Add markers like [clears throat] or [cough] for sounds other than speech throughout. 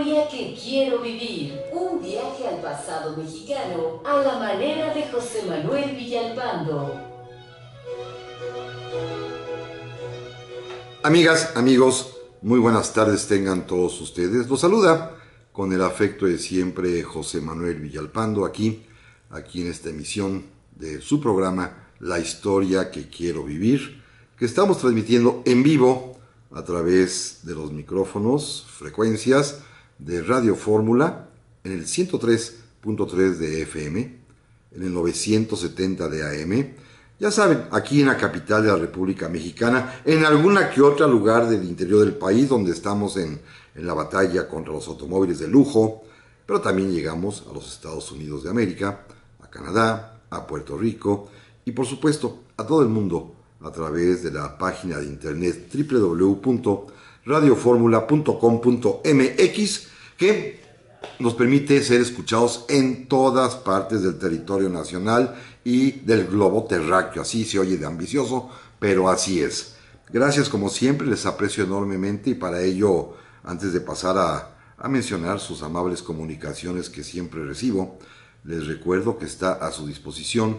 historia que quiero vivir. Un viaje al pasado mexicano a la manera de José Manuel Villalpando. Amigas, amigos, muy buenas tardes tengan todos ustedes. Los saluda con el afecto de siempre José Manuel Villalpando aquí, aquí en esta emisión de su programa La historia que quiero vivir, que estamos transmitiendo en vivo a través de los micrófonos, frecuencias de Radio Fórmula en el 103.3 de FM, en el 970 de AM. Ya saben, aquí en la capital de la República Mexicana, en alguna que otra lugar del interior del país donde estamos en, en la batalla contra los automóviles de lujo, pero también llegamos a los Estados Unidos de América, a Canadá, a Puerto Rico y por supuesto a todo el mundo a través de la página de internet www.radioformula.com.mx que nos permite ser escuchados en todas partes del territorio nacional y del globo terráqueo. Así se oye de ambicioso, pero así es. Gracias como siempre, les aprecio enormemente y para ello, antes de pasar a, mencionar sus amables comunicaciones que siempre recibo, les recuerdo que está a su disposición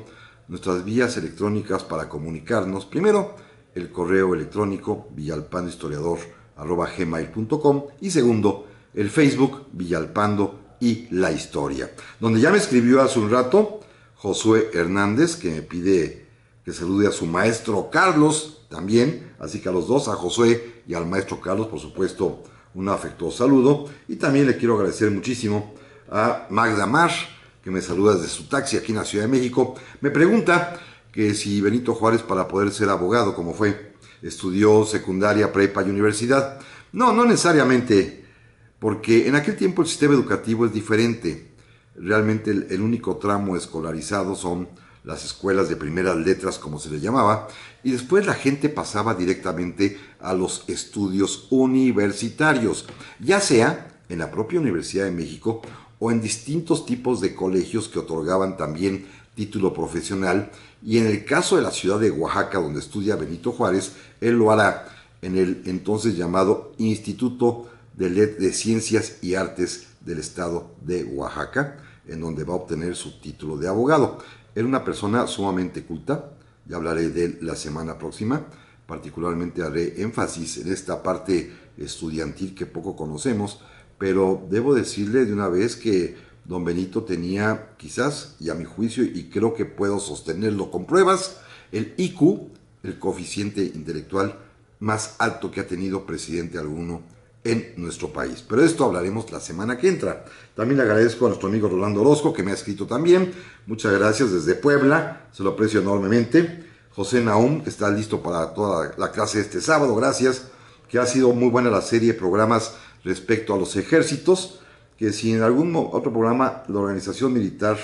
nuestras vías electrónicas para comunicarnos. Primero, el correo electrónico villalpanhistoriador.com y segundo, el Facebook Villalpando y la historia. Donde ya me escribió hace un rato Josué Hernández, que me pide que salude a su maestro Carlos también. Así que a los dos, a Josué y al maestro Carlos, por supuesto, un afectuoso saludo. Y también le quiero agradecer muchísimo a Magda Marsh, que me saluda desde su taxi aquí en la Ciudad de México. Me pregunta que si Benito Juárez, para poder ser abogado, como fue, estudió secundaria, prepa y universidad. No, no necesariamente porque en aquel tiempo el sistema educativo es diferente. Realmente el, único tramo escolarizado son las escuelas de primeras letras, como se le llamaba, y después la gente pasaba directamente a los estudios universitarios, ya sea en la propia Universidad de México o en distintos tipos de colegios que otorgaban también título profesional, y en el caso de la ciudad de Oaxaca, donde estudia Benito Juárez, él lo hará en el entonces llamado Instituto LED de Ciencias y Artes del Estado de Oaxaca, en donde va a obtener su título de abogado. Era una persona sumamente culta, ya hablaré de él la semana próxima, particularmente haré énfasis en esta parte estudiantil que poco conocemos, pero debo decirle de una vez que don Benito tenía quizás, y a mi juicio, y creo que puedo sostenerlo con pruebas, el IQ, el coeficiente intelectual más alto que ha tenido presidente alguno en nuestro país. Pero esto hablaremos la semana que entra. También le agradezco a nuestro amigo Rolando Orozco que me ha escrito también. Muchas gracias desde Puebla, se lo aprecio enormemente. José Naum, que está listo para toda la clase este sábado, gracias. Que ha sido muy buena la serie de programas respecto a los ejércitos. Que si en algún otro programa la organización militar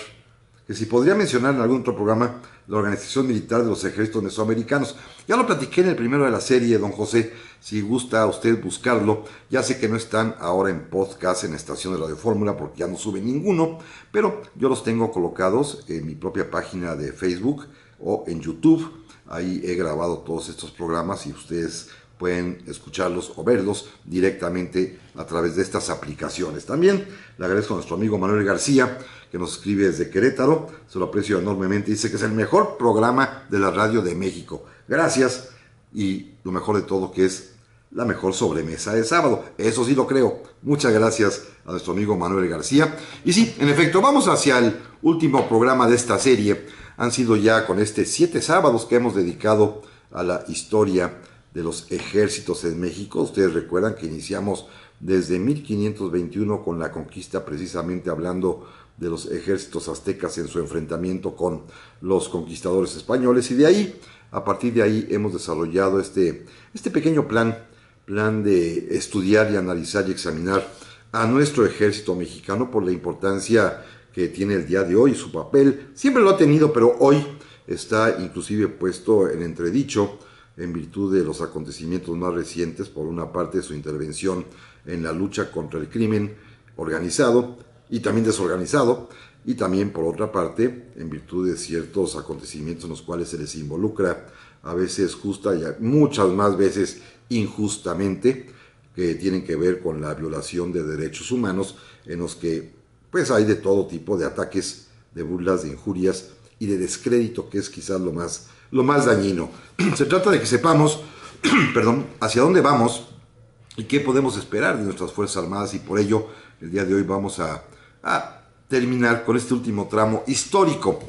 que si podría mencionar en algún otro programa la organización militar de los ejércitos mesoamericanos. Ya lo platiqué en el primero de la serie, don José, si gusta usted buscarlo. Ya sé que no están ahora en podcast en estación de Radio Fórmula porque ya no sube ninguno, pero yo los tengo colocados en mi propia página de Facebook o en YouTube. Ahí he grabado todos estos programas y ustedes pueden escucharlos o verlos directamente a través de estas aplicaciones. También le agradezco a nuestro amigo Manuel García que nos escribe desde Querétaro. Se lo aprecio enormemente. Dice que es el mejor programa de la radio de México. Gracias. Y lo mejor de todo que es la mejor sobremesa de sábado. Eso sí lo creo. Muchas gracias a nuestro amigo Manuel García. Y sí, en efecto, vamos hacia el último programa de esta serie. Han sido ya con este siete sábados que hemos dedicado a la historia de los ejércitos en México. Ustedes recuerdan que iniciamos desde 1521 con la conquista, precisamente hablando de los ejércitos aztecas en su enfrentamiento con los conquistadores españoles y de ahí, a partir de ahí hemos desarrollado este, este pequeño plan, plan de estudiar y analizar y examinar a nuestro ejército mexicano por la importancia que tiene el día de hoy, su papel, siempre lo ha tenido, pero hoy está inclusive puesto en entredicho en virtud de los acontecimientos más recientes, por una parte su intervención en la lucha contra el crimen organizado, y también desorganizado, y también por otra parte, en virtud de ciertos acontecimientos en los cuales se les involucra, a veces justa y muchas más veces injustamente, que tienen que ver con la violación de derechos humanos, en los que pues hay de todo tipo de ataques, de burlas, de injurias y de descrédito, que es quizás lo más, lo más dañino. [clears throat] Se trata de que sepamos, [clears throat] perdón, hacia dónde vamos y qué podemos esperar de nuestras Fuerzas Armadas y por ello el día de hoy vamos a a terminar con este último tramo histórico.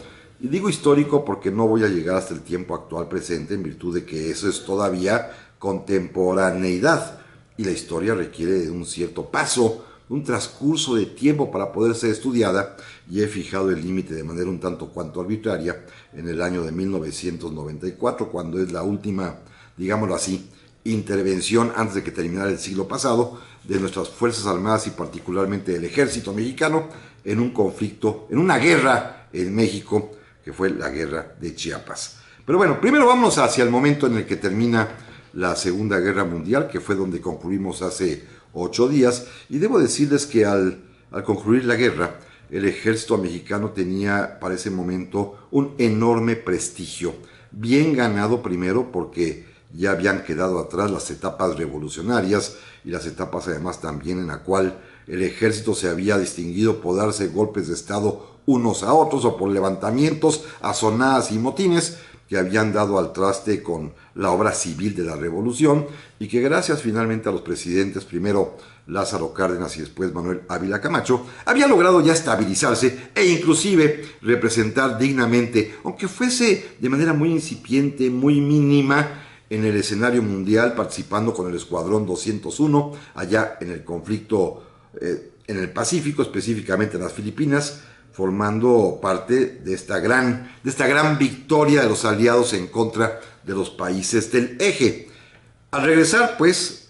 Y digo histórico porque no voy a llegar hasta el tiempo actual presente en virtud de que eso es todavía contemporaneidad y la historia requiere de un cierto paso, un transcurso de tiempo para poder ser estudiada y he fijado el límite de manera un tanto cuanto arbitraria en el año de 1994 cuando es la última, digámoslo así, intervención antes de que terminara el siglo pasado de nuestras Fuerzas Armadas y particularmente del ejército mexicano en un conflicto, en una guerra en México, que fue la guerra de Chiapas. Pero bueno, primero vamos hacia el momento en el que termina la Segunda Guerra Mundial, que fue donde concluimos hace ocho días, y debo decirles que al, al concluir la guerra, el ejército mexicano tenía para ese momento un enorme prestigio, bien ganado primero porque ya habían quedado atrás las etapas revolucionarias y las etapas además también en la cual el ejército se había distinguido por darse golpes de Estado unos a otros o por levantamientos, azonadas y motines que habían dado al traste con la obra civil de la revolución y que gracias finalmente a los presidentes, primero Lázaro Cárdenas y después Manuel Ávila Camacho, había logrado ya estabilizarse e inclusive representar dignamente, aunque fuese de manera muy incipiente, muy mínima, en el escenario mundial participando con el Escuadrón 201 allá en el conflicto eh, en el Pacífico, específicamente en las Filipinas, formando parte de esta, gran, de esta gran victoria de los aliados en contra de los países del eje. Al regresar, pues,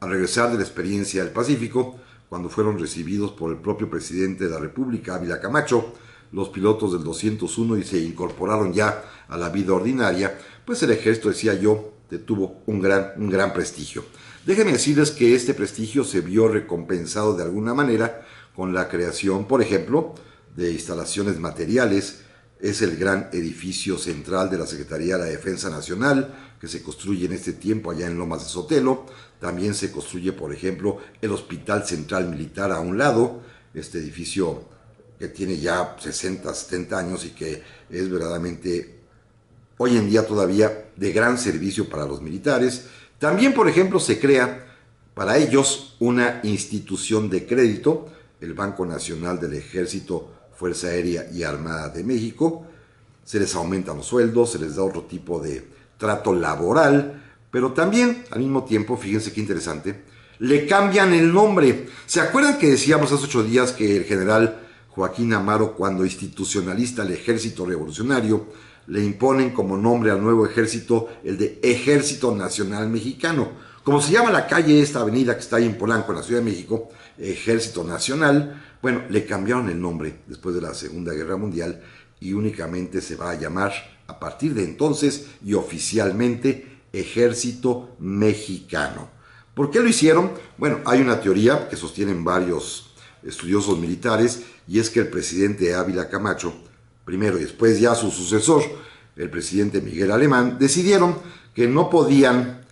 al regresar de la experiencia del Pacífico, cuando fueron recibidos por el propio presidente de la República, Ávila Camacho, los pilotos del 201 y se incorporaron ya a la vida ordinaria, pues el ejército, decía yo, este, tuvo un gran, un gran prestigio. Déjenme decirles que este prestigio se vio recompensado de alguna manera con la creación, por ejemplo, de instalaciones materiales. Es el gran edificio central de la Secretaría de la Defensa Nacional que se construye en este tiempo allá en Lomas de Sotelo. También se construye, por ejemplo, el Hospital Central Militar a un lado, este edificio que tiene ya 60, 70 años y que es verdaderamente hoy en día todavía de gran servicio para los militares. También, por ejemplo, se crea para ellos una institución de crédito, el Banco Nacional del Ejército, Fuerza Aérea y Armada de México. Se les aumentan los sueldos, se les da otro tipo de trato laboral, pero también, al mismo tiempo, fíjense qué interesante, le cambian el nombre. ¿Se acuerdan que decíamos hace ocho días que el general Joaquín Amaro, cuando institucionalista el ejército revolucionario, le imponen como nombre al nuevo ejército el de Ejército Nacional Mexicano. Como se llama la calle, esta avenida que está ahí en Polanco, en la Ciudad de México, Ejército Nacional, bueno, le cambiaron el nombre después de la Segunda Guerra Mundial y únicamente se va a llamar a partir de entonces y oficialmente Ejército Mexicano. ¿Por qué lo hicieron? Bueno, hay una teoría que sostienen varios estudiosos militares y es que el presidente Ávila Camacho primero y después ya su sucesor, el presidente Miguel Alemán, decidieron que no podían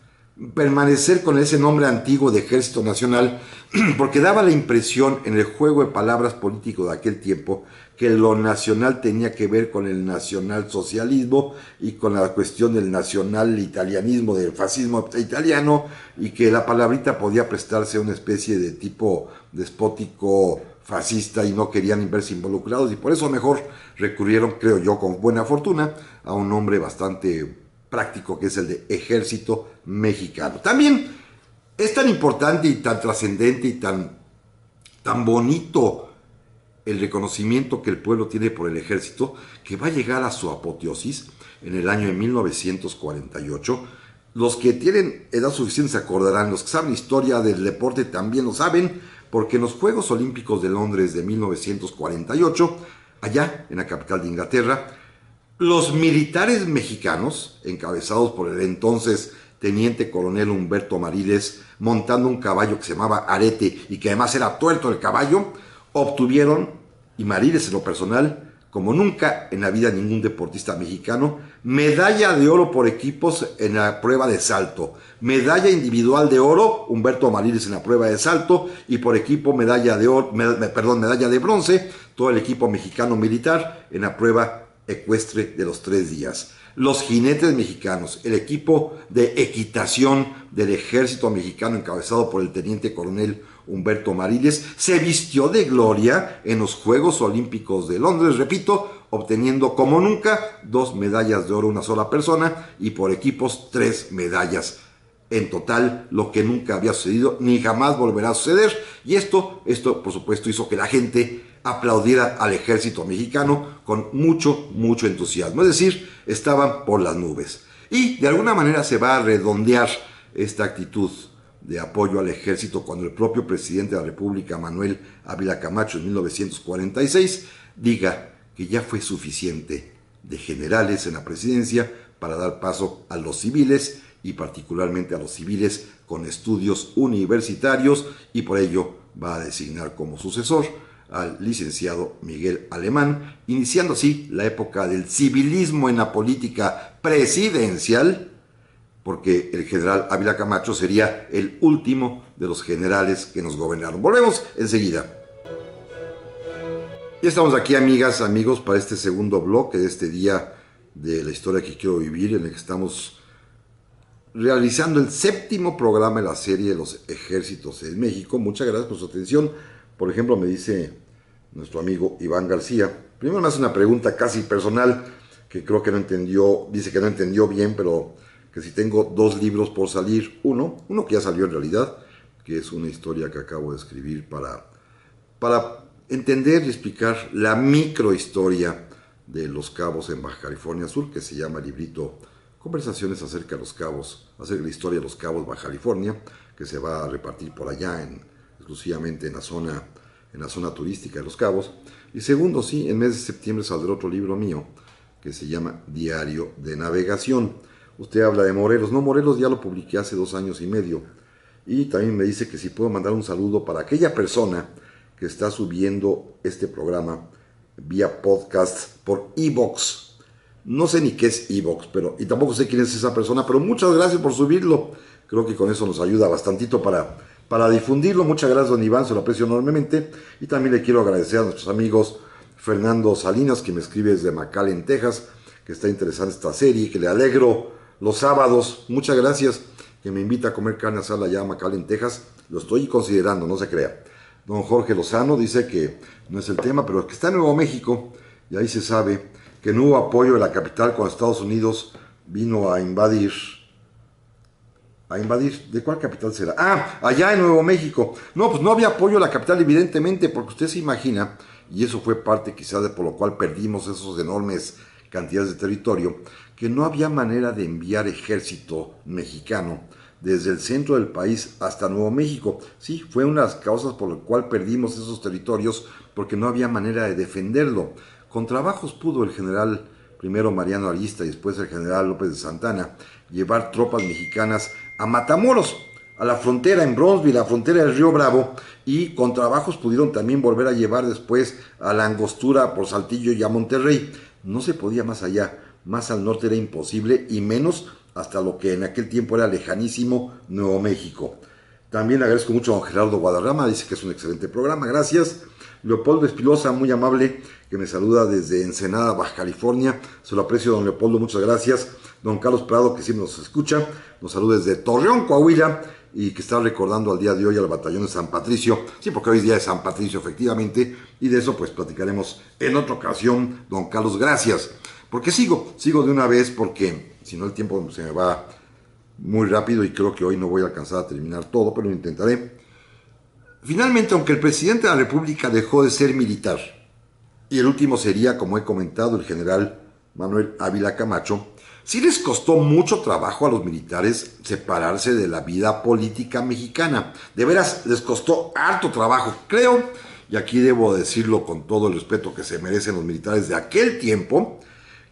permanecer con ese nombre antiguo de Ejército Nacional [clears throat] porque daba la impresión en el juego de palabras político de aquel tiempo que lo nacional tenía que ver con el nacionalsocialismo y con la cuestión del nacional italianismo, del fascismo italiano y que la palabrita podía prestarse a una especie de tipo despótico fascista y no querían verse involucrados y por eso mejor recurrieron, creo yo, con buena fortuna a un hombre bastante práctico que es el de ejército mexicano. También es tan importante y tan trascendente y tan, tan bonito el reconocimiento que el pueblo tiene por el ejército que va a llegar a su apoteosis en el año de 1948 los que tienen edad suficiente se acordarán, los que saben historia del deporte también lo saben, porque en los Juegos Olímpicos de Londres de 1948, allá en la capital de Inglaterra, los militares mexicanos, encabezados por el entonces teniente coronel Humberto Mariles, montando un caballo que se llamaba Arete y que además era tuerto el caballo, obtuvieron, y Mariles en lo personal, como nunca en la vida ningún deportista mexicano, medalla de oro por equipos en la prueba de salto, medalla individual de oro, Humberto Amariles en la prueba de salto, y por equipo medalla de oro, perdón, medalla de bronce, todo el equipo mexicano militar en la prueba ecuestre de los tres días. Los jinetes mexicanos, el equipo de equitación del ejército mexicano encabezado por el teniente coronel Humberto Mariles, se vistió de gloria en los Juegos Olímpicos de Londres, repito, obteniendo como nunca dos medallas de oro una sola persona y por equipos tres medallas en total lo que nunca había sucedido ni jamás volverá a suceder. Y esto, esto por supuesto hizo que la gente aplaudiera al ejército mexicano con mucho, mucho entusiasmo. Es decir, estaban por las nubes. Y de alguna manera se va a redondear esta actitud de apoyo al ejército cuando el propio presidente de la República, Manuel Ávila Camacho, en 1946, diga que ya fue suficiente de generales en la presidencia para dar paso a los civiles y particularmente a los civiles con estudios universitarios y por ello va a designar como sucesor al licenciado Miguel Alemán, iniciando así la época del civilismo en la política presidencial porque el general Ávila Camacho sería el último de los generales que nos gobernaron. Volvemos enseguida. Y estamos aquí, amigas, amigos, para este segundo bloque de este día de la historia que quiero vivir, en el que estamos realizando el séptimo programa de la serie de los ejércitos en México. Muchas gracias por su atención. Por ejemplo, me dice nuestro amigo Iván García. Primero me hace una pregunta casi personal que creo que no entendió, dice que no entendió bien, pero que si tengo dos libros por salir, uno, uno que ya salió en realidad, que es una historia que acabo de escribir para, para entender y explicar la microhistoria de los cabos en Baja California Sur, que se llama librito Conversaciones acerca de los cabos, acerca la historia de los cabos Baja California, que se va a repartir por allá, en, exclusivamente en la zona en la zona turística de Los Cabos. Y segundo, sí, en mes de septiembre saldrá otro libro mío que se llama Diario de Navegación. Usted habla de Morelos. No, Morelos ya lo publiqué hace dos años y medio. Y también me dice que si puedo mandar un saludo para aquella persona que está subiendo este programa vía podcast por Evox. No sé ni qué es Evox, pero y tampoco sé quién es esa persona, pero muchas gracias por subirlo. Creo que con eso nos ayuda bastantito para, para difundirlo. Muchas gracias, don Iván, se lo aprecio enormemente. Y también le quiero agradecer a nuestros amigos Fernando Salinas, que me escribe desde McAllen, Texas, que está interesante esta serie, que le alegro los sábados. Muchas gracias que me invita a comer carne asada allá a en Texas. Lo estoy considerando, no se crea. Don Jorge Lozano dice que no es el tema, pero que está en Nuevo México y ahí se sabe que no hubo apoyo de la capital cuando Estados Unidos vino a invadir. A invadir, ¿de cuál capital será? Ah, allá en Nuevo México. No, pues no había apoyo de la capital, evidentemente, porque usted se imagina, y eso fue parte quizás de por lo cual perdimos esos enormes cantidades de territorio, que no había manera de enviar ejército mexicano desde el centro del país hasta Nuevo México. Sí, fue una de las causas por la cual perdimos esos territorios porque no había manera de defenderlo. Con trabajos pudo el general, primero Mariano Arista y después el general López de Santana, llevar tropas mexicanas a Matamoros, a la frontera en Bronzeville, la frontera del Río Bravo, y con trabajos pudieron también volver a llevar después a la Angostura por Saltillo y a Monterrey. No se podía más allá más al norte era imposible y menos hasta lo que en aquel tiempo era lejanísimo Nuevo México. También agradezco mucho a don Gerardo Guadarrama, dice que es un excelente programa, gracias. Leopoldo Espilosa, muy amable, que me saluda desde Ensenada, Baja California. Se lo aprecio, don Leopoldo, muchas gracias. Don Carlos Prado, que siempre nos escucha, nos saluda desde Torreón, Coahuila, y que está recordando al día de hoy al batallón de San Patricio. Sí, porque hoy es día de San Patricio, efectivamente, y de eso pues platicaremos en otra ocasión, don Carlos, gracias. Porque sigo, sigo de una vez porque si no el tiempo se me va muy rápido y creo que hoy no voy a alcanzar a terminar todo, pero intentaré. Finalmente, aunque el presidente de la República dejó de ser militar, y el último sería, como he comentado, el general Manuel Ávila Camacho, sí les costó mucho trabajo a los militares separarse de la vida política mexicana. De veras, les costó harto trabajo, creo, y aquí debo decirlo con todo el respeto que se merecen los militares de aquel tiempo,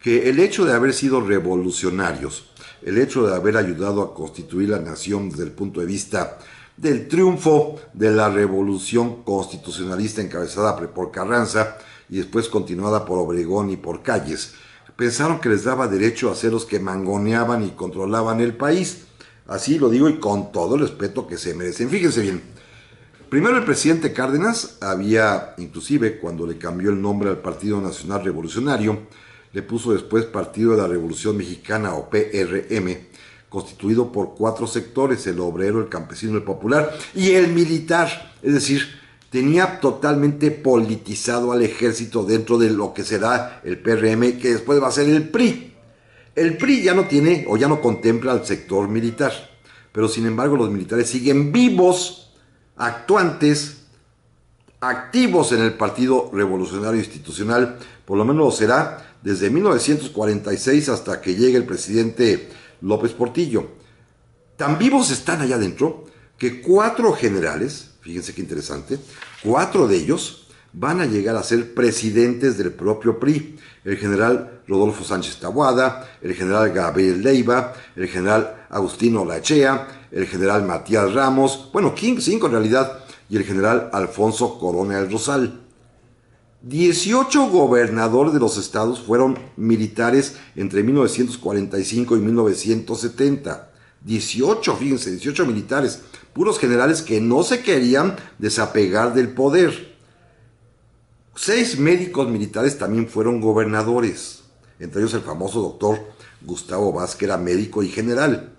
que el hecho de haber sido revolucionarios, el hecho de haber ayudado a constituir la nación desde el punto de vista del triunfo de la revolución constitucionalista encabezada por Carranza y después continuada por Obregón y por Calles, pensaron que les daba derecho a ser los que mangoneaban y controlaban el país. Así lo digo y con todo el respeto que se merecen. Fíjense bien, Primero el presidente Cárdenas había, inclusive cuando le cambió el nombre al Partido Nacional Revolucionario, le puso después Partido de la Revolución Mexicana o PRM, constituido por cuatro sectores, el obrero, el campesino, el popular y el militar, es decir, tenía totalmente politizado al ejército dentro de lo que será el PRM, que después va a ser el PRI. El PRI ya no tiene o ya no contempla al sector militar, pero sin embargo los militares siguen vivos, actuantes, activos en el Partido Revolucionario Institucional, por lo menos será desde 1946 hasta que llegue el presidente López Portillo. Tan vivos están allá adentro que cuatro generales, fíjense qué interesante, cuatro de ellos van a llegar a ser presidentes del propio PRI. El general Rodolfo Sánchez Tabuada, el general Gabriel Leiva, el general Agustino Lachea, el general Matías Ramos, bueno, cinco en realidad, y el general Alfonso Corona Rosal. 18 gobernadores de los estados fueron militares entre 1945 y 1970. 18, fíjense, 18 militares, puros generales que no se querían desapegar del poder. Seis médicos militares también fueron gobernadores, entre ellos el famoso doctor Gustavo Vázquez, era médico y general.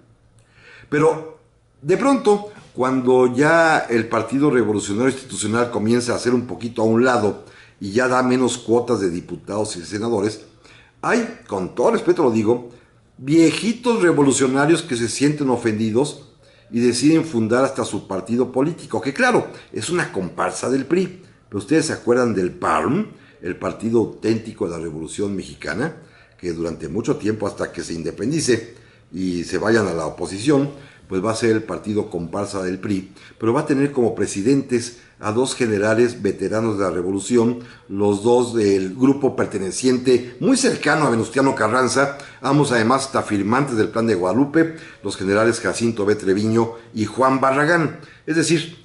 Pero de pronto, cuando ya el Partido Revolucionario Institucional comienza a ser un poquito a un lado, y ya da menos cuotas de diputados y senadores, hay, con todo respeto lo digo, viejitos revolucionarios que se sienten ofendidos y deciden fundar hasta su partido político, que claro, es una comparsa del PRI. Pero ustedes se acuerdan del PARM, el Partido Auténtico de la Revolución Mexicana, que durante mucho tiempo, hasta que se independice y se vayan a la oposición, pues va a ser el partido comparsa del PRI, pero va a tener como presidentes a dos generales veteranos de la revolución, los dos del grupo perteneciente muy cercano a Venustiano Carranza, ambos además afirmantes del plan de Guadalupe, los generales Jacinto B. Treviño y Juan Barragán. Es decir,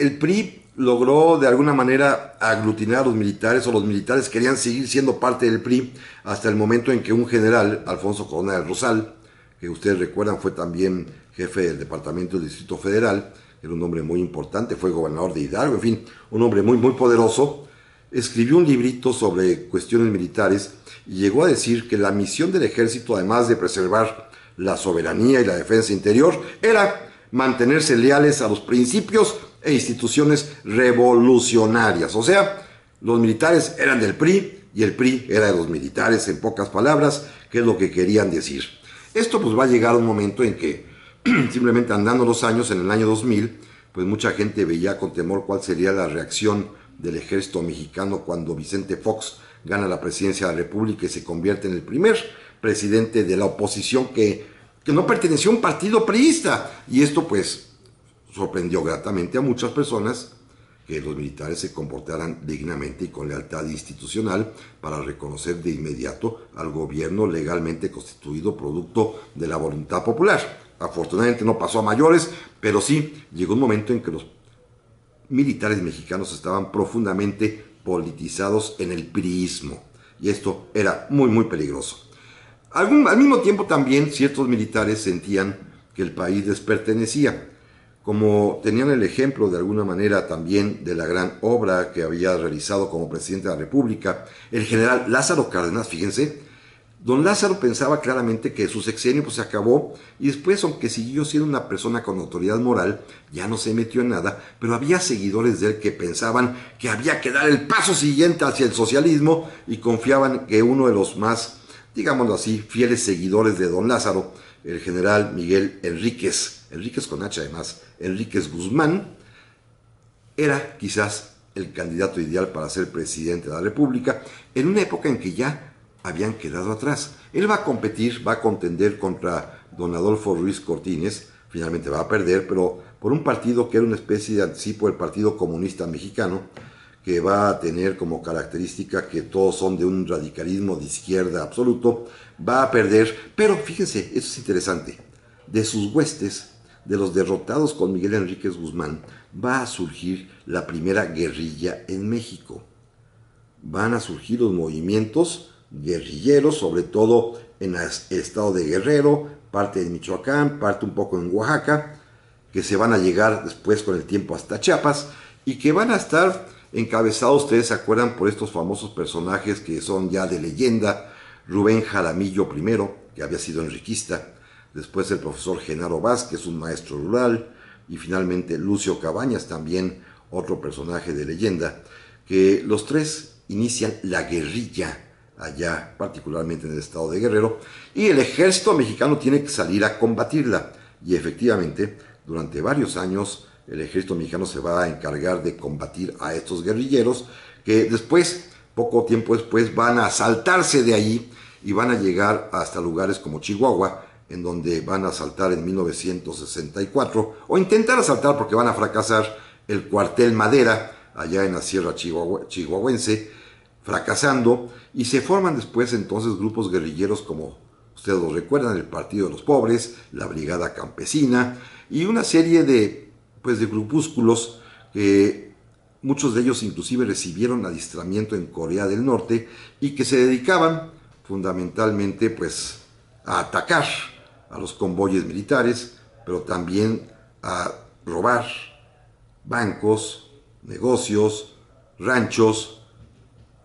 el PRI logró de alguna manera aglutinar a los militares o los militares querían seguir siendo parte del PRI hasta el momento en que un general, Alfonso Corona del Rosal, que ustedes recuerdan fue también jefe del Departamento del Distrito Federal, era un hombre muy importante, fue gobernador de Hidalgo, en fin, un hombre muy, muy poderoso, escribió un librito sobre cuestiones militares y llegó a decir que la misión del ejército, además de preservar la soberanía y la defensa interior, era mantenerse leales a los principios e instituciones revolucionarias. O sea, los militares eran del PRI y el PRI era de los militares, en pocas palabras, que es lo que querían decir. Esto pues va a llegar un momento en que [clears throat] simplemente andando los años, en el año 2000, pues mucha gente veía con temor cuál sería la reacción del ejército mexicano cuando Vicente Fox gana la presidencia de la República y se convierte en el primer presidente de la oposición que, que no perteneció a un partido priista. Y esto pues sorprendió gratamente a muchas personas que los militares se comportaran dignamente y con lealtad institucional para reconocer de inmediato al gobierno legalmente constituido producto de la voluntad popular. Afortunadamente no pasó a mayores, pero sí llegó un momento en que los militares mexicanos estaban profundamente politizados en el priismo. Y esto era muy, muy peligroso. al mismo tiempo también ciertos militares sentían que el país les pertenecía. Como tenían el ejemplo de alguna manera también de la gran obra que había realizado como presidente de la República, el general Lázaro Cárdenas, fíjense, Don Lázaro pensaba claramente que su sexenio pues, se acabó y después, aunque siguió siendo una persona con autoridad moral, ya no se metió en nada, pero había seguidores de él que pensaban que había que dar el paso siguiente hacia el socialismo y confiaban que uno de los más, digámoslo así, fieles seguidores de Don Lázaro, el general Miguel Enríquez, Enríquez con H además, Enríquez Guzmán, era quizás el candidato ideal para ser presidente de la República en una época en que ya habían quedado atrás. Él va a competir, va a contender contra don Adolfo Ruiz Cortines, finalmente va a perder, pero por un partido que era una especie de anticipo del Partido Comunista Mexicano, que va a tener como característica que todos son de un radicalismo de izquierda absoluto, va a perder, pero fíjense, esto es interesante, de sus huestes, de los derrotados con Miguel Enríquez Guzmán, va a surgir la primera guerrilla en México. Van a surgir los movimientos guerrilleros, sobre todo en el estado de Guerrero, parte de Michoacán, parte un poco en Oaxaca, que se van a llegar después con el tiempo hasta Chiapas y que van a estar encabezados, ustedes se acuerdan, por estos famosos personajes que son ya de leyenda, Rubén Jaramillo primero, que había sido enriquista, después el profesor Genaro Vázquez, un maestro rural, y finalmente Lucio Cabañas, también otro personaje de leyenda, que los tres inician la guerrilla allá, particularmente en el estado de Guerrero, y el ejército mexicano tiene que salir a combatirla. Y efectivamente, durante varios años, el ejército mexicano se va a encargar de combatir a estos guerrilleros que después, poco tiempo después, van a saltarse de allí y van a llegar hasta lugares como Chihuahua, en donde van a asaltar en 1964, o intentar asaltar porque van a fracasar el cuartel Madera, allá en la sierra chihuahuense, fracasando y se forman después entonces grupos guerrilleros como ustedes lo recuerdan, el Partido de los Pobres, la Brigada Campesina y una serie de, pues, de grupúsculos que muchos de ellos inclusive recibieron adiestramiento en Corea del Norte y que se dedicaban fundamentalmente pues, a atacar a los convoyes militares, pero también a robar bancos, negocios, ranchos,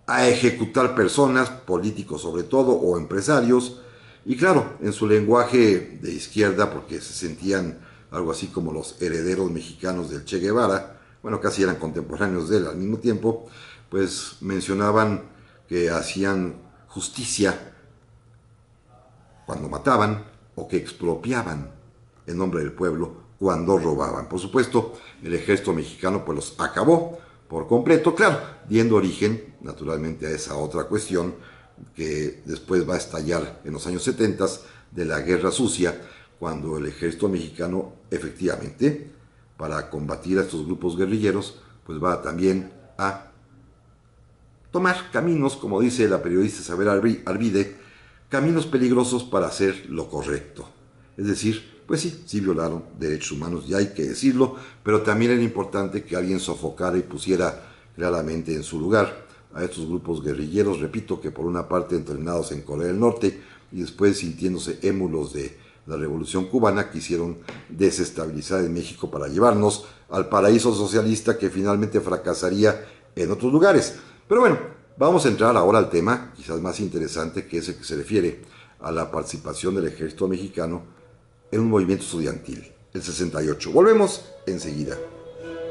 a ejecutar personas, políticos sobre todo, o empresarios, y claro, en su lenguaje de izquierda, porque se sentían algo así como los herederos mexicanos del Che Guevara, bueno, casi eran contemporáneos de él al mismo tiempo, pues mencionaban que hacían justicia cuando mataban o que expropiaban en nombre del pueblo cuando robaban. Por supuesto, el ejército mexicano pues los acabó, por completo, claro, diendo origen naturalmente a esa otra cuestión que después va a estallar en los años 70 de la Guerra Sucia, cuando el ejército mexicano efectivamente, para combatir a estos grupos guerrilleros, pues va también a tomar caminos, como dice la periodista Isabel Arvide, caminos peligrosos para hacer lo correcto. Es decir, pues sí, sí violaron derechos humanos, y hay que decirlo, pero también era importante que alguien sofocara y pusiera claramente en su lugar a estos grupos guerrilleros, repito, que por una parte entrenados en Corea del Norte y después sintiéndose émulos de la revolución cubana, quisieron desestabilizar en México para llevarnos al paraíso socialista que finalmente fracasaría en otros lugares. Pero bueno, vamos a entrar ahora al tema quizás más interesante, que es el que se refiere a la participación del ejército mexicano en un movimiento estudiantil, el 68. Volvemos enseguida.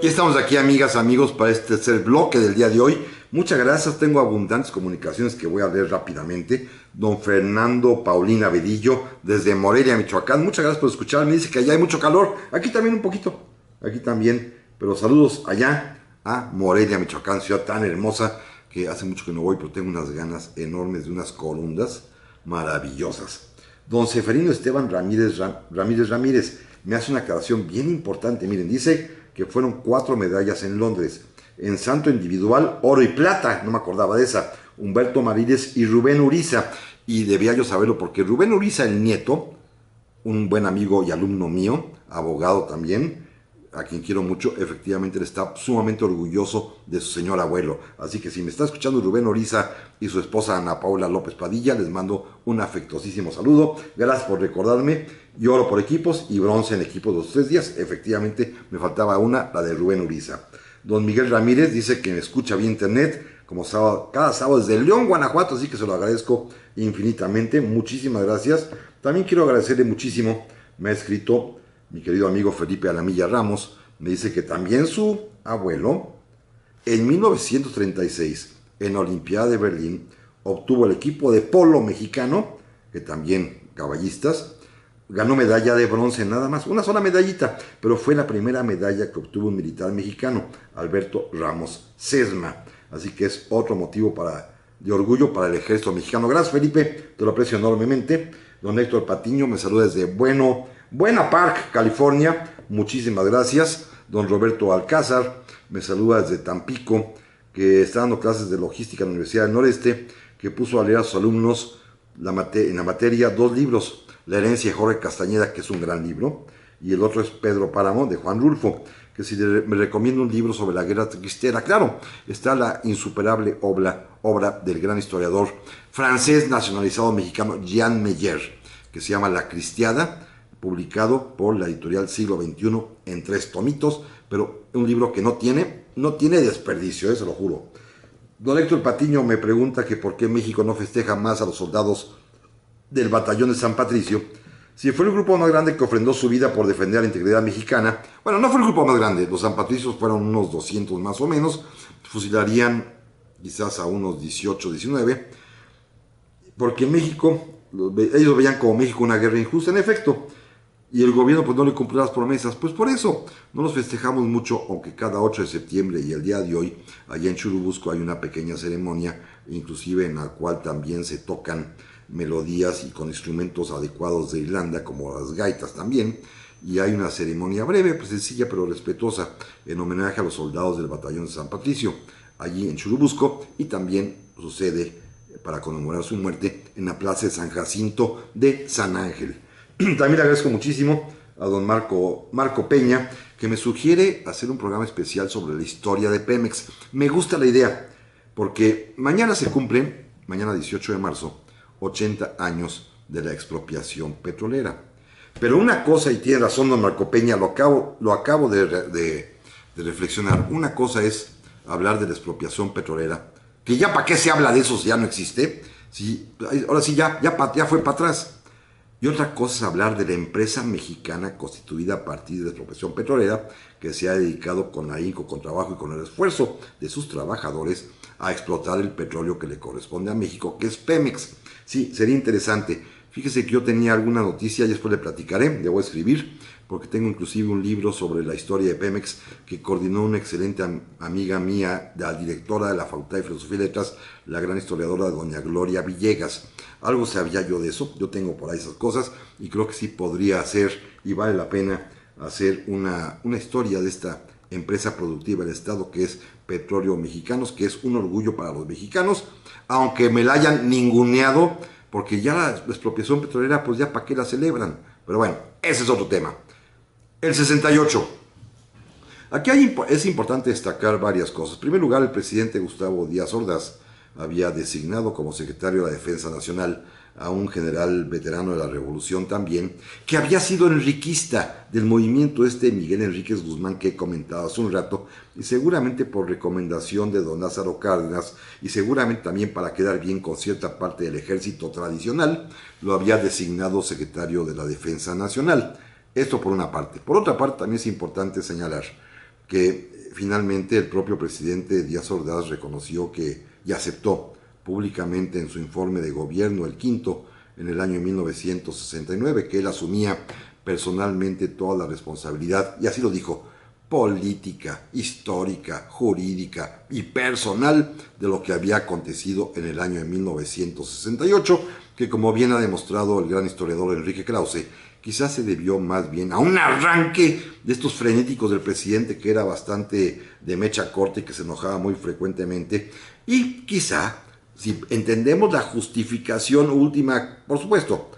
Y estamos aquí, amigas, amigos, para este tercer bloque del día de hoy. Muchas gracias, tengo abundantes comunicaciones que voy a leer rápidamente. Don Fernando Paulina Vedillo desde Morelia, Michoacán. Muchas gracias por escucharme. Dice que allá hay mucho calor. Aquí también un poquito. Aquí también. Pero saludos allá a Morelia, Michoacán, ciudad tan hermosa que hace mucho que no voy, pero tengo unas ganas enormes de unas corundas maravillosas. Don Seferino Esteban Ramírez Ramírez Ramírez me hace una aclaración bien importante. Miren, dice que fueron cuatro medallas en Londres. En santo individual, oro y plata, no me acordaba de esa. Humberto Marírez y Rubén Uriza. Y debía yo saberlo porque Rubén Uriza, el nieto, un buen amigo y alumno mío, abogado también, a quien quiero mucho, efectivamente está sumamente orgulloso de su señor abuelo. Así que si me está escuchando Rubén Uriza y su esposa Ana Paula López Padilla, les mando un afectuosísimo saludo. Gracias por recordarme. Y oro por equipos y bronce en equipos los tres días. Efectivamente, me faltaba una, la de Rubén Uriza. Don Miguel Ramírez dice que me escucha bien internet, como sábado, cada sábado desde León, Guanajuato, así que se lo agradezco infinitamente. Muchísimas gracias. También quiero agradecerle muchísimo, me ha escrito mi querido amigo Felipe Alamilla Ramos, me dice que también su abuelo, en 1936, en la Olimpiada de Berlín, obtuvo el equipo de polo mexicano, que también caballistas, ganó medalla de bronce nada más, una sola medallita, pero fue la primera medalla que obtuvo un militar mexicano, Alberto Ramos Sesma. Así que es otro motivo para, de orgullo para el ejército mexicano. Gracias Felipe, te lo aprecio enormemente. Don Héctor Patiño me saluda desde Bueno, Buena Park, California. Muchísimas gracias. Don Roberto Alcázar me saluda desde Tampico, que está dando clases de logística en la Universidad del Noreste, que puso a leer a sus alumnos en la materia dos libros. La herencia de Jorge Castañeda, que es un gran libro, y el otro es Pedro Páramo de Juan Rulfo que si me recomienda un libro sobre la guerra Tristera claro, está la insuperable obra, obra del gran historiador francés nacionalizado mexicano Jean Meyer, que se llama La Cristiada, publicado por la editorial Siglo XXI en tres tomitos, pero un libro que no tiene, no tiene desperdicio, eh, se lo juro. Don Héctor Patiño me pregunta que por qué México no festeja más a los soldados del batallón de San Patricio si fue el grupo más grande que ofrendó su vida por defender la integridad mexicana, bueno, no fue el grupo más grande, los San Patricios fueron unos 200 más o menos, fusilarían quizás a unos 18, 19, porque México, ellos veían como México una guerra injusta, en efecto, y el gobierno pues no le cumplió las promesas, pues por eso no los festejamos mucho, aunque cada 8 de septiembre y el día de hoy, allá en Churubusco hay una pequeña ceremonia, inclusive en la cual también se tocan melodías y con instrumentos adecuados de Irlanda, como las gaitas también, y hay una ceremonia breve, pues sencilla pero respetuosa, en homenaje a los soldados del batallón de San Patricio, allí en Churubusco, y también sucede para conmemorar su muerte en la plaza de San Jacinto de San Ángel. [clears throat] También le agradezco muchísimo a don Marco, Marco Peña, que me sugiere hacer un programa especial sobre la historia de Pemex. Me gusta la idea, porque mañana se cumple, mañana 18 de marzo, 80 años de la expropiación petrolera. Pero una cosa, y tiene razón don Marco Peña, lo acabo, lo acabo de, reflexionar, una cosa es hablar de la expropiación petrolera, que ya para qué se habla de eso si ya no existe, si, ahora sí ya, ya, ya fue para atrás. Y otra cosa es hablar de la empresa mexicana constituida a partir de la expropiación petrolera, que se ha dedicado con ahínco, con trabajo y con el esfuerzo de sus trabajadores a explotar el petróleo que le corresponde a México, que es Pemex. Sí, sería interesante. Fíjese que yo tenía alguna noticia, y después le platicaré, le voy a escribir, porque tengo inclusive un libro sobre la historia de Pemex que coordinó una excelente amiga mía, la directora de la Facultad de Filosofía y Letras, la gran historiadora doña Gloria Villegas. Algo sabía yo de eso, yo tengo por ahí esas cosas y creo que sí podría hacer y vale la pena hacer una, una historia de esta empresa productiva del Estado que es Petróleo Mexicanos, que es un orgullo para los mexicanos, aunque me la hayan ninguneado, porque ya la expropiación petrolera, pues ya para qué la celebran. Pero bueno, ese es otro tema. El 68. Aquí hay, es importante destacar varias cosas. En primer lugar, el presidente Gustavo Díaz Ordaz había designado como secretario de la Defensa Nacional a un general veterano de la Revolución también, que había sido enriquista del movimiento este Miguel Enríquez Guzmán que he comentado hace un rato, y seguramente por recomendación de don Lázaro Cárdenas, y seguramente también para quedar bien con cierta parte del ejército tradicional, lo había designado secretario de la Defensa Nacional. Esto por una parte. Por otra parte, también es importante señalar que finalmente el propio presidente Díaz Ordaz reconoció que y aceptó públicamente en su informe de gobierno, el quinto, en el año 1969, que él asumía personalmente toda la responsabilidad, y así lo dijo, política, histórica, jurídica y personal de lo que había acontecido en el año de 1968, que como bien ha demostrado el gran historiador Enrique Krause, quizás se debió más bien a un arranque de estos frenéticos del presidente que era bastante de mecha corte y que se enojaba muy frecuentemente, y quizá si entendemos la justificación última, por supuesto,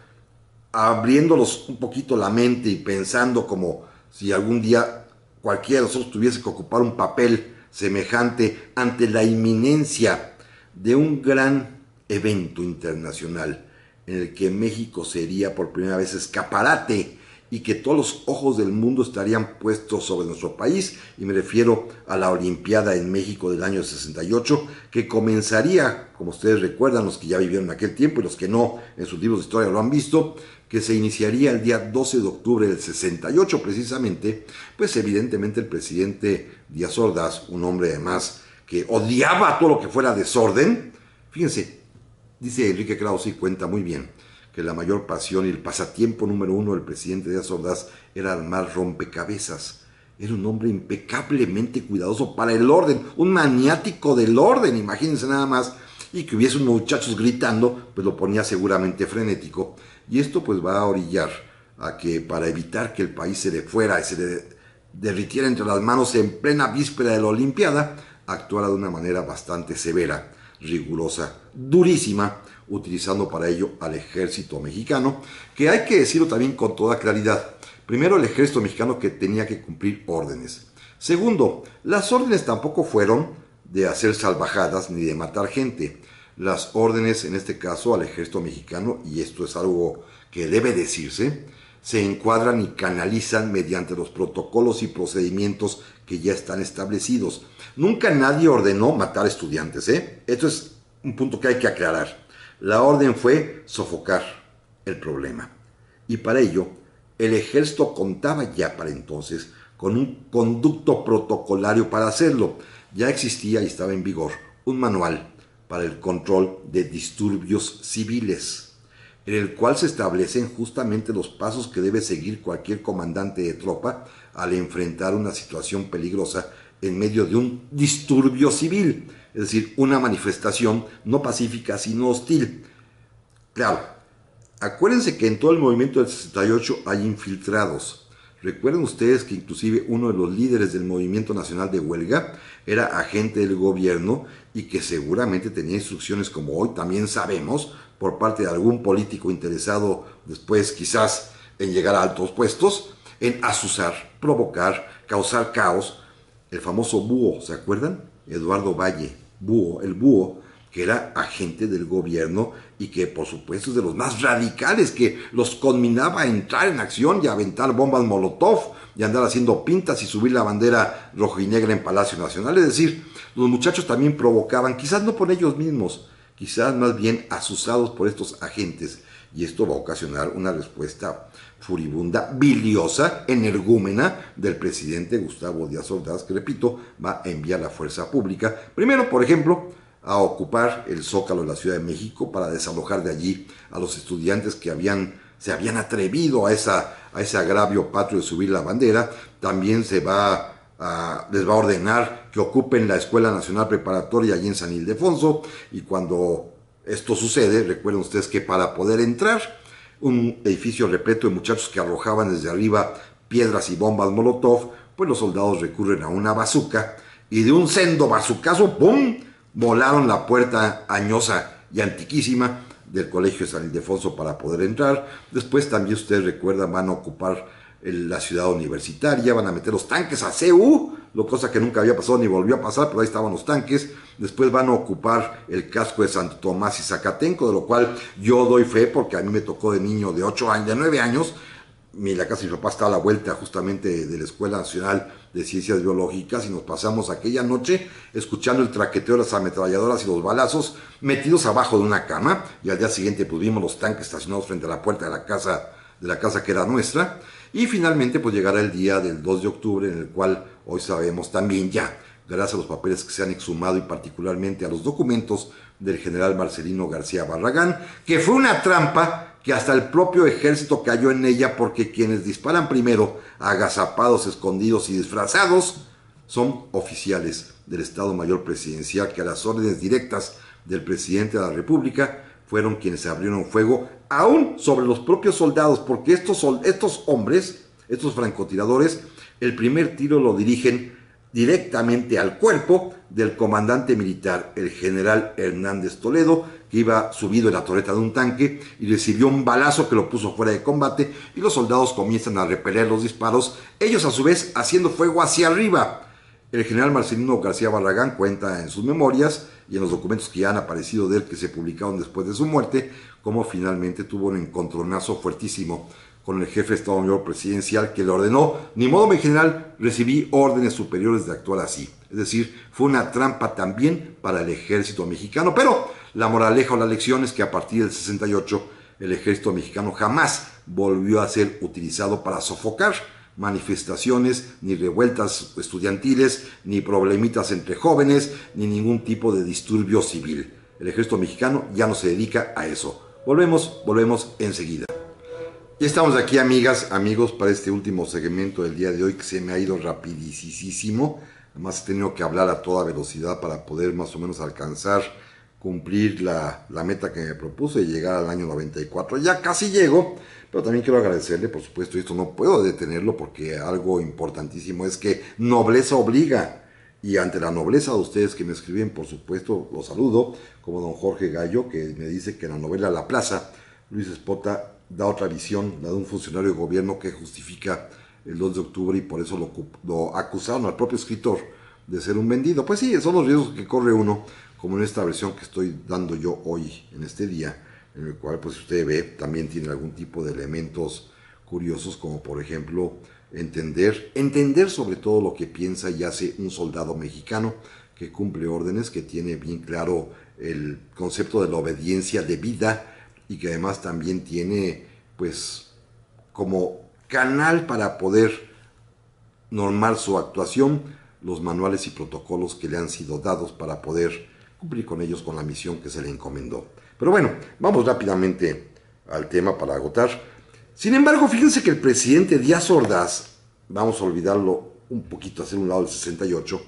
abriéndolos un poquito la mente y pensando como si algún día cualquiera de nosotros tuviese que ocupar un papel semejante ante la inminencia de un gran evento internacional en el que México sería por primera vez escaparate y que todos los ojos del mundo estarían puestos sobre nuestro país, y me refiero a la Olimpiada en México del año 68, que comenzaría, como ustedes recuerdan, los que ya vivieron en aquel tiempo y los que no en sus libros de historia lo han visto, que se iniciaría el día 12 de octubre del 68 precisamente, pues evidentemente el presidente Díaz Ordaz, un hombre además que odiaba todo lo que fuera desorden, fíjense, dice Enrique Krause y cuenta muy bien, que la mayor pasión y el pasatiempo número uno del presidente Díaz Ordaz era armar rompecabezas. Era un hombre impecablemente cuidadoso para el orden, un maniático del orden, imagínense nada más. Y que hubiese unos muchachos gritando, pues lo ponía seguramente frenético. Y esto pues va a orillar a que para evitar que el país se le fuera y se le derritiera entre las manos en plena víspera de la Olimpiada, actuara de una manera bastante severa, rigurosa, durísima utilizando para ello al ejército mexicano, que hay que decirlo también con toda claridad. Primero, el ejército mexicano que tenía que cumplir órdenes. Segundo, las órdenes tampoco fueron de hacer salvajadas ni de matar gente. Las órdenes, en este caso, al ejército mexicano, y esto es algo que debe decirse, se encuadran y canalizan mediante los protocolos y procedimientos que ya están establecidos. Nunca nadie ordenó matar estudiantes, ¿eh? Esto es un punto que hay que aclarar. La orden fue sofocar el problema. Y para ello, el ejército contaba ya para entonces con un conducto protocolario para hacerlo. Ya existía y estaba en vigor un manual para el control de disturbios civiles, en el cual se establecen justamente los pasos que debe seguir cualquier comandante de tropa al enfrentar una situación peligrosa en medio de un disturbio civil es decir, una manifestación no pacífica sino hostil. Claro, acuérdense que en todo el movimiento del 68 hay infiltrados. Recuerden ustedes que inclusive uno de los líderes del movimiento nacional de huelga era agente del gobierno y que seguramente tenía instrucciones como hoy también sabemos por parte de algún político interesado después quizás en llegar a altos puestos, en azuzar, provocar, causar caos. El famoso búho, ¿se acuerdan? Eduardo Valle, Búho, el Búho, que era agente del gobierno y que por supuesto es de los más radicales, que los conminaba a entrar en acción y a aventar bombas molotov y andar haciendo pintas y subir la bandera roja y negra en Palacio Nacional. Es decir, los muchachos también provocaban, quizás no por ellos mismos, quizás más bien asusados por estos agentes y esto va a ocasionar una respuesta furibunda, biliosa, energúmena del presidente Gustavo Díaz Ordaz, que repito, va a enviar la fuerza pública, primero, por ejemplo, a ocupar el zócalo de la Ciudad de México para desalojar de allí a los estudiantes que habían, se habían atrevido a, esa, a ese agravio patrio de subir la bandera. También se va a, les va a ordenar que ocupen la Escuela Nacional Preparatoria allí en San Ildefonso y cuando esto sucede, recuerden ustedes que para poder entrar, un edificio repleto de muchachos que arrojaban desde arriba piedras y bombas molotov, pues los soldados recurren a una bazuca y de un sendo bazucazo, ¡pum!, volaron la puerta añosa y antiquísima del Colegio San Ildefonso para poder entrar. Después también ustedes recuerdan, van a ocupar la ciudad universitaria, van a meter los tanques a CEU, lo cosa que nunca había pasado ni volvió a pasar, pero ahí estaban los tanques. Después van a ocupar el casco de Santo Tomás y Zacatenco, de lo cual yo doy fe porque a mí me tocó de niño de 8 años, de 9 años. Mi, la casa de mi papá está a la vuelta justamente de la Escuela Nacional de Ciencias Biológicas y nos pasamos aquella noche escuchando el traqueteo de las ametralladoras y los balazos metidos abajo de una cama y al día siguiente pudimos pues los tanques estacionados frente a la puerta de la casa, de la casa que era nuestra y finalmente, pues llegará el día del 2 de octubre, en el cual hoy sabemos también ya, gracias a los papeles que se han exhumado y particularmente a los documentos del general Marcelino García Barragán, que fue una trampa que hasta el propio ejército cayó en ella porque quienes disparan primero, agazapados, escondidos y disfrazados, son oficiales del Estado Mayor Presidencial que a las órdenes directas del presidente de la República fueron quienes abrieron fuego, aún sobre los propios soldados, porque estos, estos hombres, estos francotiradores, el primer tiro lo dirigen directamente al cuerpo del comandante militar, el general Hernández Toledo, que iba subido en la torreta de un tanque y recibió un balazo que lo puso fuera de combate y los soldados comienzan a repeler los disparos, ellos a su vez haciendo fuego hacia arriba. El general Marcelino García Barragán cuenta en sus memorias y en los documentos que ya han aparecido de él que se publicaron después de su muerte, como finalmente tuvo un encontronazo fuertísimo con el jefe de Estado Mayor Presidencial que le ordenó, ni modo mi general, recibí órdenes superiores de actuar así. Es decir, fue una trampa también para el ejército mexicano, pero la moraleja o la lección es que a partir del 68 el ejército mexicano jamás volvió a ser utilizado para sofocar manifestaciones, ni revueltas estudiantiles, ni problemitas entre jóvenes, ni ningún tipo de disturbio civil. El ejército mexicano ya no se dedica a eso. Volvemos, volvemos enseguida. Y estamos aquí, amigas, amigos, para este último segmento del día de hoy que se me ha ido rapidísimo. Además, he tenido que hablar a toda velocidad para poder más o menos alcanzar, cumplir la, meta que me propuse y llegar al año 94. Ya casi llego. Pero también quiero agradecerle, por supuesto, y esto no puedo detenerlo porque algo importantísimo es que nobleza obliga. Y ante la nobleza de ustedes que me escriben, por supuesto, los saludo, como don Jorge Gallo, que me dice que en la novela La Plaza, Luis Espota da otra visión, la de un funcionario de gobierno que justifica el 2 de octubre y por eso lo acusaron al propio escritor de ser un vendido. Pues sí, son los riesgos que corre uno, como en esta versión que estoy dando yo hoy, en este día en el cual pues usted ve también tiene algún tipo de elementos curiosos como por ejemplo entender, entender sobre todo lo que piensa y hace un soldado mexicano que cumple órdenes, que tiene bien claro el concepto de la obediencia debida y que además también tiene pues como canal para poder normar su actuación los manuales y protocolos que le han sido dados para poder cumplir con ellos con la misión que se le encomendó. Pero bueno, vamos rápidamente al tema para agotar. Sin embargo, fíjense que el presidente Díaz Ordaz, vamos a olvidarlo un poquito, hacer un lado del 68,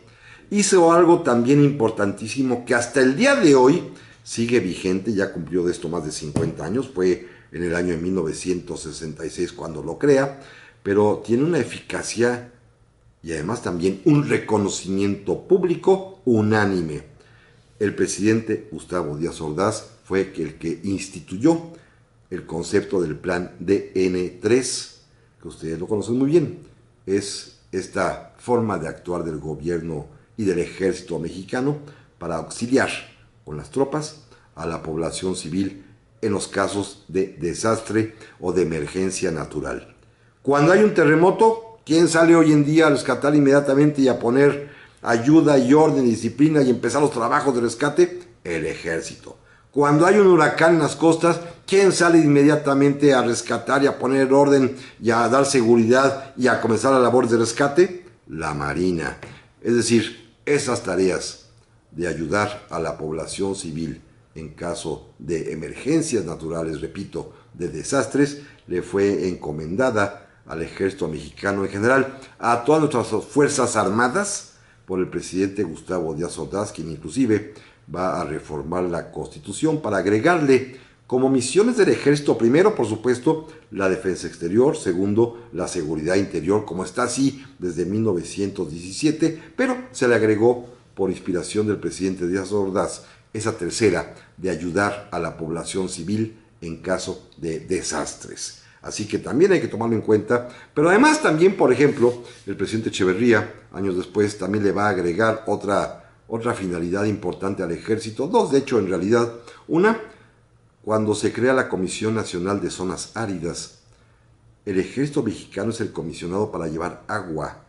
hizo algo también importantísimo que hasta el día de hoy sigue vigente, ya cumplió de esto más de 50 años, fue en el año de 1966 cuando lo crea, pero tiene una eficacia y además también un reconocimiento público unánime. El presidente Gustavo Díaz Ordaz fue el que instituyó el concepto del plan DN3, que ustedes lo conocen muy bien. Es esta forma de actuar del gobierno y del ejército mexicano para auxiliar con las tropas a la población civil en los casos de desastre o de emergencia natural. Cuando hay un terremoto, ¿quién sale hoy en día a rescatar inmediatamente y a poner ayuda y orden y disciplina y empezar los trabajos de rescate? El ejército. Cuando hay un huracán en las costas, ¿quién sale inmediatamente a rescatar y a poner orden y a dar seguridad y a comenzar la labor de rescate? La Marina. Es decir, esas tareas de ayudar a la población civil en caso de emergencias naturales, repito, de desastres, le fue encomendada al ejército mexicano en general, a todas nuestras fuerzas armadas, por el presidente Gustavo Díaz Ordaz, quien inclusive va a reformar la Constitución para agregarle como misiones del ejército, primero, por supuesto, la defensa exterior, segundo, la seguridad interior, como está así desde 1917, pero se le agregó, por inspiración del presidente Díaz Ordaz, esa tercera de ayudar a la población civil en caso de desastres. Así que también hay que tomarlo en cuenta. Pero además también, por ejemplo, el presidente Echeverría, años después, también le va a agregar otra otra finalidad importante al ejército, dos de hecho en realidad. Una, cuando se crea la Comisión Nacional de Zonas Áridas, el ejército mexicano es el comisionado para llevar agua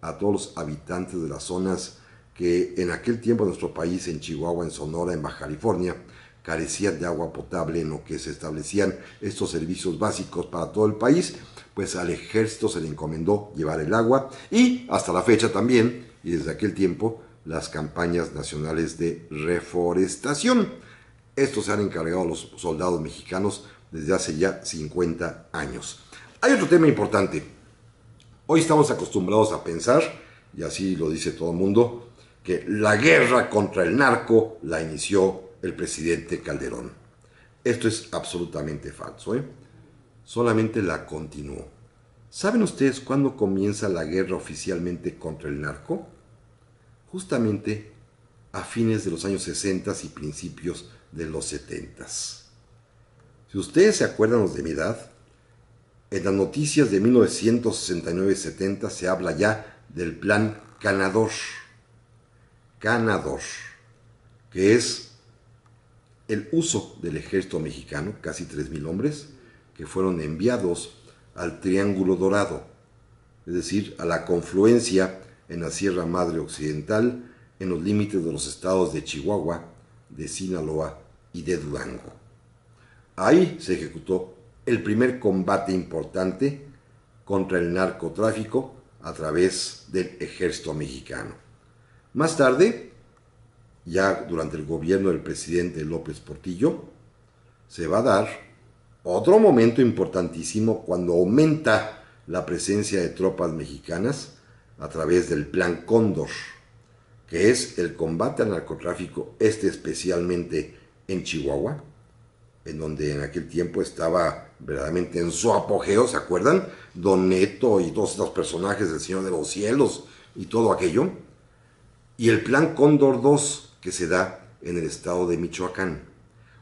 a todos los habitantes de las zonas que en aquel tiempo nuestro país, en Chihuahua, en Sonora, en Baja California, carecían de agua potable, en lo que se establecían estos servicios básicos para todo el país, pues al ejército se le encomendó llevar el agua y hasta la fecha también, y desde aquel tiempo, las campañas nacionales de reforestación. Esto se han encargado los soldados mexicanos desde hace ya 50 años. Hay otro tema importante. Hoy estamos acostumbrados a pensar, y así lo dice todo el mundo, que la guerra contra el narco la inició el presidente Calderón. Esto es absolutamente falso. ¿eh? Solamente la continuó. ¿Saben ustedes cuándo comienza la guerra oficialmente contra el narco? justamente a fines de los años 60 y principios de los 70. Si ustedes se acuerdan de mi edad, en las noticias de 1969-70 se habla ya del plan Canador. Canador, que es el uso del ejército mexicano, casi 3.000 hombres, que fueron enviados al Triángulo Dorado, es decir, a la confluencia en la Sierra Madre Occidental, en los límites de los estados de Chihuahua, de Sinaloa y de Durango. Ahí se ejecutó el primer combate importante contra el narcotráfico a través del ejército mexicano. Más tarde, ya durante el gobierno del presidente López Portillo, se va a dar otro momento importantísimo cuando aumenta la presencia de tropas mexicanas a través del Plan Cóndor, que es el combate al narcotráfico, este especialmente en Chihuahua, en donde en aquel tiempo estaba verdaderamente en su apogeo, ¿se acuerdan? Don Neto y todos estos personajes del Señor de los Cielos y todo aquello. Y el Plan Cóndor II... que se da en el estado de Michoacán,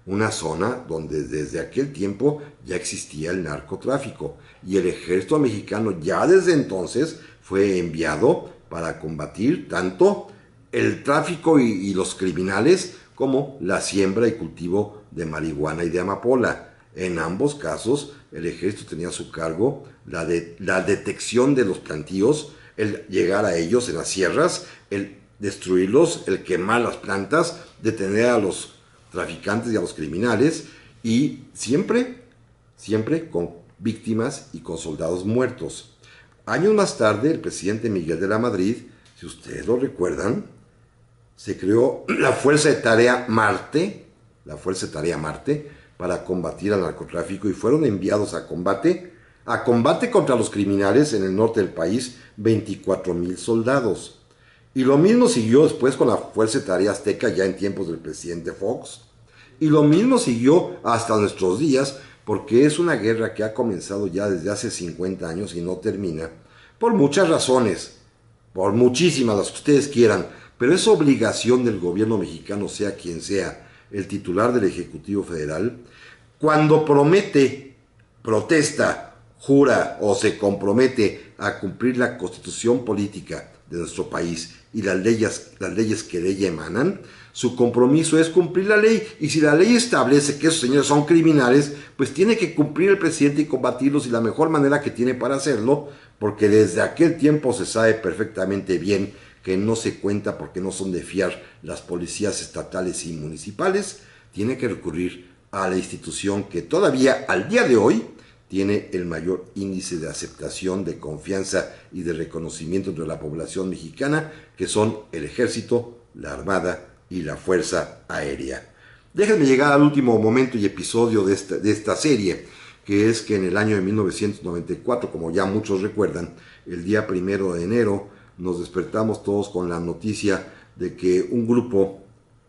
una zona donde desde aquel tiempo ya existía el narcotráfico y el ejército mexicano ya desde entonces fue enviado para combatir tanto el tráfico y, los criminales como la siembra y cultivo de marihuana y de amapola. En ambos casos, el ejército tenía a su cargo la, la detección de los plantíos, el llegar a ellos en las sierras, el destruirlos, el quemar las plantas, detener a los traficantes y a los criminales, y siempre, siempre con víctimas y con soldados muertos. Años más tarde, el presidente Miguel de la Madrid, si ustedes lo recuerdan, se creó la Fuerza de Tarea Marte, la Fuerza de Tarea Marte, para combatir al narcotráfico y fueron enviados a combate, a combate contra los criminales en el norte del país, 24 mil soldados. Y lo mismo siguió después con la Fuerza de Tarea Azteca ya en tiempos del presidente Fox. Y lo mismo siguió hasta nuestros días porque es una guerra que ha comenzado ya desde hace 50 años y no termina, por muchas razones, por muchísimas las que ustedes quieran, pero es obligación del gobierno mexicano, sea quien sea el titular del Ejecutivo Federal, cuando promete, protesta, jura o se compromete a cumplir la constitución política de nuestro país y las leyes, las leyes que de ella emanan, su compromiso es cumplir la ley y si la ley establece que esos señores son criminales, pues tiene que cumplir el presidente y combatirlos y la mejor manera que tiene para hacerlo, porque desde aquel tiempo se sabe perfectamente bien que no se cuenta porque no son de fiar las policías estatales y municipales, tiene que recurrir a la institución que todavía al día de hoy tiene el mayor índice de aceptación, de confianza y de reconocimiento entre la población mexicana, que son el ejército, la armada y la Fuerza Aérea. Déjenme llegar al último momento y episodio de esta, serie, que es que en el año de 1994, como ya muchos recuerdan, el día primero de enero nos despertamos todos con la noticia de que un grupo,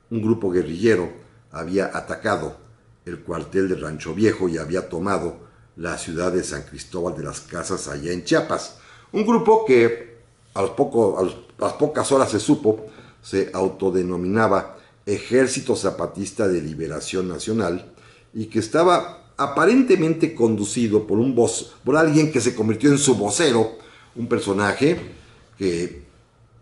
un grupo guerrillero, había atacado el cuartel de Rancho Viejo y había tomado la ciudad de San Cristóbal de las Casas allá en Chiapas. Un grupo que a, poco, las pocas horas se supo se autodenominaba Ejército Zapatista de Liberación Nacional y que estaba aparentemente conducido por un voz, por alguien que se convirtió en su vocero, un personaje que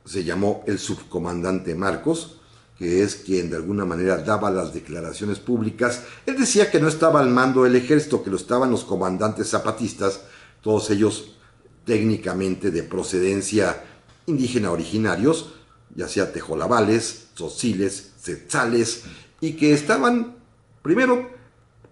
se llamó el subcomandante Marcos, que es quien de alguna manera daba las declaraciones públicas. Él decía que no estaba al mando del ejército, que lo estaban los comandantes zapatistas, todos ellos técnicamente de procedencia indígena originarios, ya sea tejolabales, sociles, setzales, y que estaban, primero,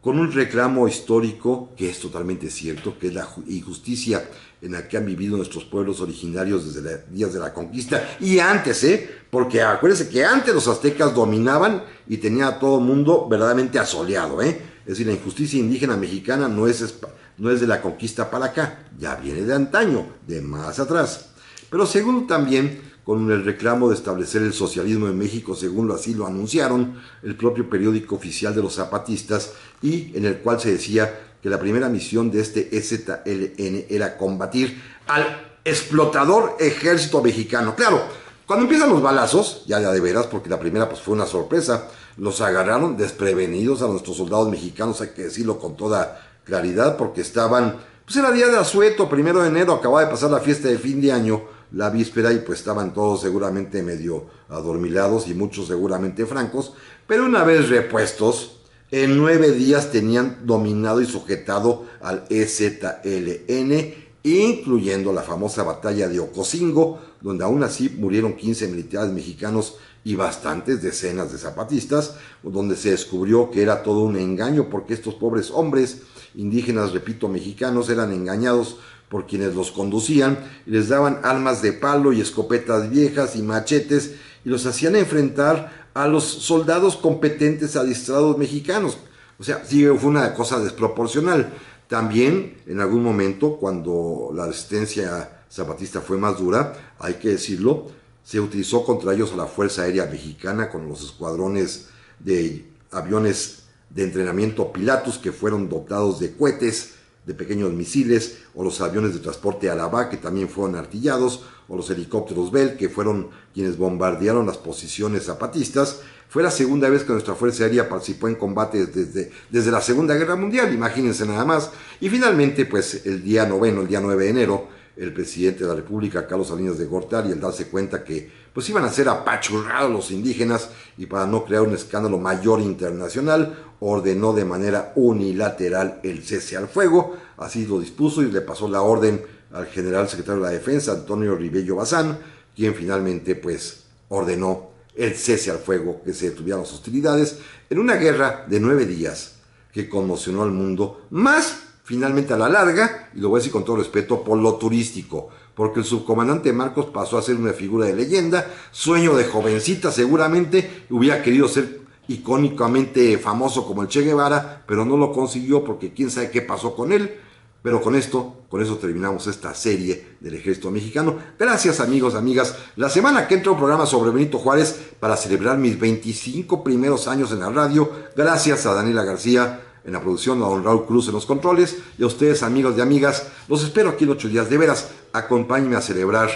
con un reclamo histórico que es totalmente cierto, que es la injusticia en la que han vivido nuestros pueblos originarios desde los días de la conquista y antes, ¿eh? Porque acuérdense que antes los aztecas dominaban y tenían a todo el mundo verdaderamente asoleado, ¿eh? Es decir, la injusticia indígena mexicana no es, no es de la conquista para acá, ya viene de antaño, de más atrás. Pero segundo también con el reclamo de establecer el socialismo en México, según lo así lo anunciaron el propio periódico oficial de los zapatistas, y en el cual se decía que la primera misión de este EZLN era combatir al explotador ejército mexicano. Claro, cuando empiezan los balazos, ya, de veras, porque la primera pues, fue una sorpresa, los agarraron desprevenidos a nuestros soldados mexicanos, hay que decirlo con toda claridad, porque estaban, pues era día de asueto, primero de enero, acababa de pasar la fiesta de fin de año, la víspera y pues estaban todos seguramente medio adormilados y muchos seguramente francos, pero una vez repuestos, en nueve días tenían dominado y sujetado al EZLN, incluyendo la famosa batalla de Ocosingo, donde aún así murieron 15 militares mexicanos y bastantes decenas de zapatistas, donde se descubrió que era todo un engaño porque estos pobres hombres indígenas, repito, mexicanos, eran engañados por quienes los conducían, y les daban armas de palo y escopetas viejas y machetes, y los hacían enfrentar a los soldados competentes adiestrados mexicanos. O sea, sí fue una cosa desproporcional. También, en algún momento, cuando la resistencia zapatista fue más dura, hay que decirlo, se utilizó contra ellos la Fuerza Aérea Mexicana con los escuadrones de aviones de entrenamiento Pilatus que fueron dotados de cohetes de pequeños misiles, o los aviones de transporte Arabá, que también fueron artillados, o los helicópteros Bell, que fueron quienes bombardearon las posiciones zapatistas, fue la segunda vez que nuestra Fuerza Aérea participó en combates desde, desde la Segunda Guerra Mundial, imagínense nada más. Y finalmente, pues el día noveno, el día 9 de enero, el presidente de la República, Carlos Salinas de Gortari, el darse cuenta que pues iban a ser apachurrados los indígenas y para no crear un escándalo mayor internacional, ordenó de manera unilateral el cese al fuego, así lo dispuso y le pasó la orden al general secretario de la defensa, Antonio Ribello Bazán, quien finalmente pues ordenó el cese al fuego, que se detuvieran las hostilidades, en una guerra de nueve días que conmocionó al mundo, más finalmente a la larga, y lo voy a decir con todo respeto, por lo turístico porque el subcomandante Marcos pasó a ser una figura de leyenda, sueño de jovencita seguramente, hubiera querido ser icónicamente famoso como el Che Guevara, pero no lo consiguió porque quién sabe qué pasó con él. Pero con esto, con eso terminamos esta serie del ejército mexicano. Gracias amigos, amigas. La semana que entra un programa sobre Benito Juárez para celebrar mis 25 primeros años en la radio. Gracias a Daniela García, en la producción, a don Raúl Cruz en los controles y a ustedes amigos y amigas, los espero aquí en ocho días, de veras, acompáñenme a celebrar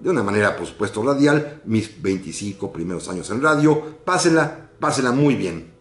de una manera, por supuesto, radial mis 25 primeros años en radio, pásenla, pásenla muy bien.